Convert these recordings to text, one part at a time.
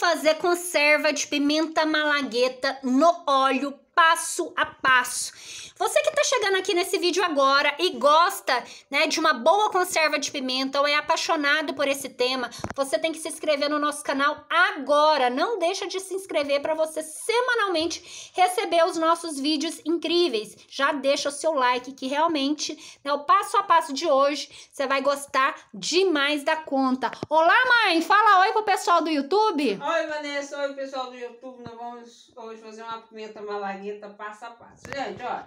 fazer conserva de pimenta malagueta no óleo passo a passo. Você que está chegando aqui nesse vídeo agora e gosta, né, de uma boa conserva de pimenta ou é apaixonado por esse tema, você tem que se inscrever no nosso canal agora. Não deixa de se inscrever para você semanalmente receber os nossos vídeos incríveis. Já deixa o seu like que realmente, né, o passo a passo de hoje, você vai gostar demais da conta. Olá, mãe, fala oi pro pessoal do YouTube. Oi, Vanessa, oi pessoal do YouTube. Nós vamos hoje fazer uma pimenta malagueta marmita passo a passo. Gente, ó,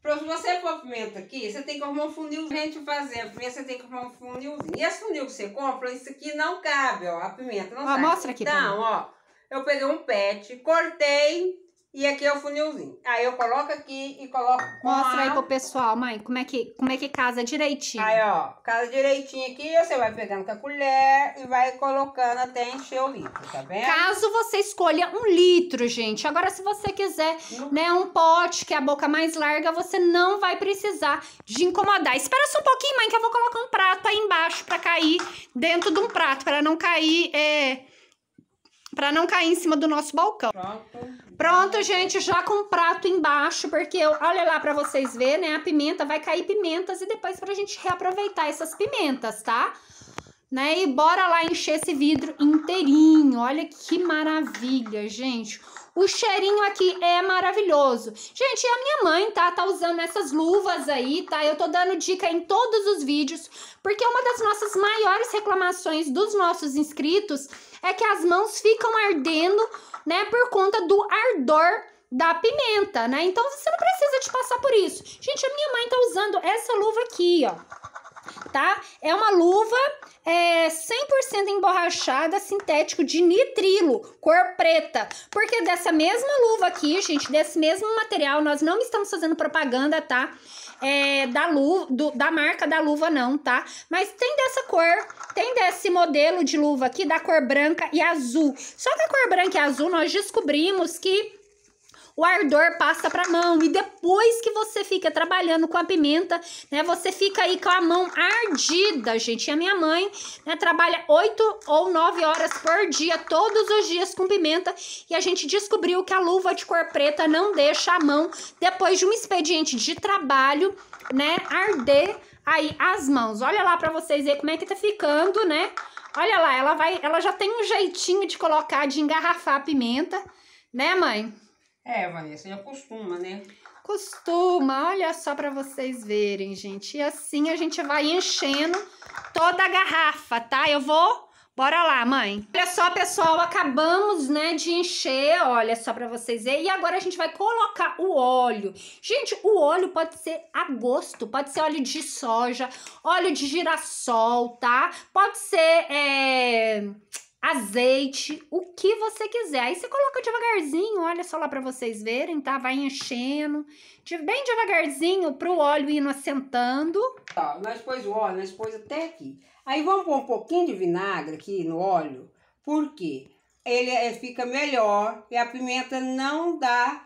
para você pôr pimenta aqui, você tem que arrumar um funil Gente, fazer a pimenta, você tem que arrumar um funilzinho. E esse funil que você compra, isso aqui não cabe, ó, a pimenta. Não ó, mostra aqui. Então, ó, eu peguei um pet, cortei e aqui é o funilzinho. Aí eu coloco aqui e coloco com Mostra a... aí pro pessoal, mãe, como é, que, como é que casa direitinho. Aí, ó, casa direitinho aqui, você vai pegando com a colher e vai colocando até encher o litro, tá vendo? Caso você escolha um litro, gente. Agora, se você quiser, hum. né, um pote que é a boca mais larga, você não vai precisar de incomodar. Espera só um pouquinho, mãe, que eu vou colocar um prato aí embaixo pra cair dentro de um prato, pra não cair, é... Pra não cair em cima do nosso balcão. Pronto. Pronto, gente, já com o prato embaixo, porque eu, olha lá para vocês ver, né? A pimenta vai cair pimentas e depois pra gente reaproveitar essas pimentas, tá? Né? E bora lá encher esse vidro inteirinho. Olha que maravilha, gente. O cheirinho aqui é maravilhoso. Gente, a minha mãe, tá? Tá usando essas luvas aí, tá? Eu tô dando dica em todos os vídeos, porque uma das nossas maiores reclamações dos nossos inscritos é que as mãos ficam ardendo né? Por conta do ardor da pimenta, né? Então você não precisa de passar por isso. Gente, a minha mãe tá usando essa luva aqui, ó. Tá? É uma luva é, 100% emborrachada sintético de nitrilo, cor preta. Porque dessa mesma luva aqui, gente, desse mesmo material, nós não estamos fazendo propaganda, tá? É, da luva, do, da marca da luva não, tá? Mas tem dessa cor, tem desse modelo de luva aqui da cor branca e azul. Só que a cor branca e azul nós descobrimos que o ardor passa para a mão. E depois que você fica trabalhando com a pimenta, né, você fica aí com a mão ardida, gente. E a minha mãe né, trabalha 8 ou 9 horas por dia, todos os dias com pimenta. E a gente descobriu que a luva de cor preta não deixa a mão, depois de um expediente de trabalho, né, arder aí as mãos. Olha lá para vocês verem como é que tá ficando, né? Olha lá, ela vai, ela já tem um jeitinho de colocar, de engarrafar a pimenta, né, mãe? É, Vanessa, já costuma, né? Costuma, olha só para vocês verem, gente. E assim a gente vai enchendo toda a garrafa, tá? Eu vou. Bora lá, mãe. Olha só, pessoal, acabamos, né, de encher, olha só para vocês verem. E agora a gente vai colocar o óleo. Gente, o óleo pode ser a gosto, pode ser óleo de soja, óleo de girassol, tá? Pode ser, é azeite, o que você quiser. Aí você coloca devagarzinho, olha só lá para vocês verem, tá? Vai enchendo, de, bem devagarzinho pro óleo ir assentando. Ó, nós pôs o óleo, nós pôs até aqui. Aí vamos pôr um pouquinho de vinagre aqui no óleo, porque ele, ele é, fica melhor e a pimenta não dá,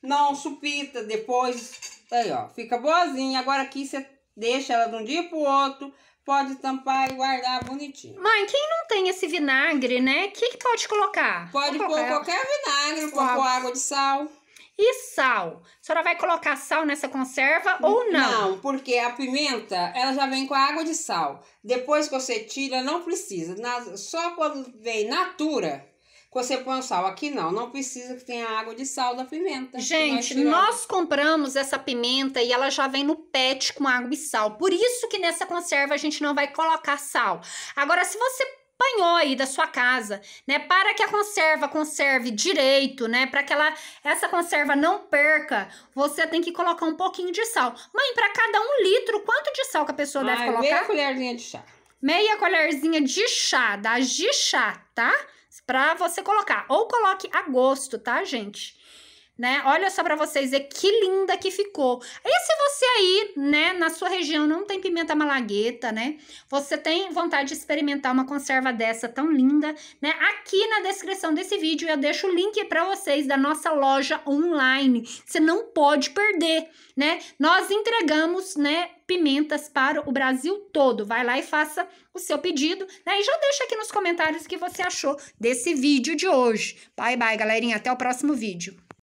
não supita depois. Aí, ó, fica boazinha. Agora aqui você Deixa ela de um dia pro outro, pode tampar e guardar bonitinho. Mãe, quem não tem esse vinagre, né? O que, que, pode colocar? Pode pôr qualquer, qualquer vinagre, pôr água de sal. E sal? A senhora vai colocar sal nessa conserva ou não? Não, porque a pimenta, ela já vem com a água de sal. Depois que você tira, não precisa. só quando vem natura, você põe o sal. Aqui não, não precisa que tenha água de sal da pimenta. Gente, nós, nós, compramos essa pimenta e ela já vem no pet com água e sal. Por isso que nessa conserva a gente não vai colocar sal. Agora, se você apanhou aí da sua casa, né? Para que a conserva conserve direito, né? Para que ela essa conserva não perca, você tem que colocar um pouquinho de sal. Mãe, para cada um litro, quanto de sal que a pessoa Ai, deve colocar? Meia colherzinha de chá. Meia colherzinha de chá, das de chá, tá? para você colocar. Ou coloque a gosto, tá, gente? né? Olha só para vocês ver que linda que ficou. E se você aí, né, na sua região não tem pimenta malagueta, né? Você tem vontade de experimentar uma conserva dessa tão linda, né? Aqui na descrição desse vídeo eu deixo o link para vocês da nossa loja online. Você não pode perder, né? Nós entregamos, né, pimentas para o Brasil todo. Vai lá e faça o seu pedido, né? E já deixa aqui nos comentários o que você achou desse vídeo de hoje. Bye bye, galerinha, até o próximo vídeo.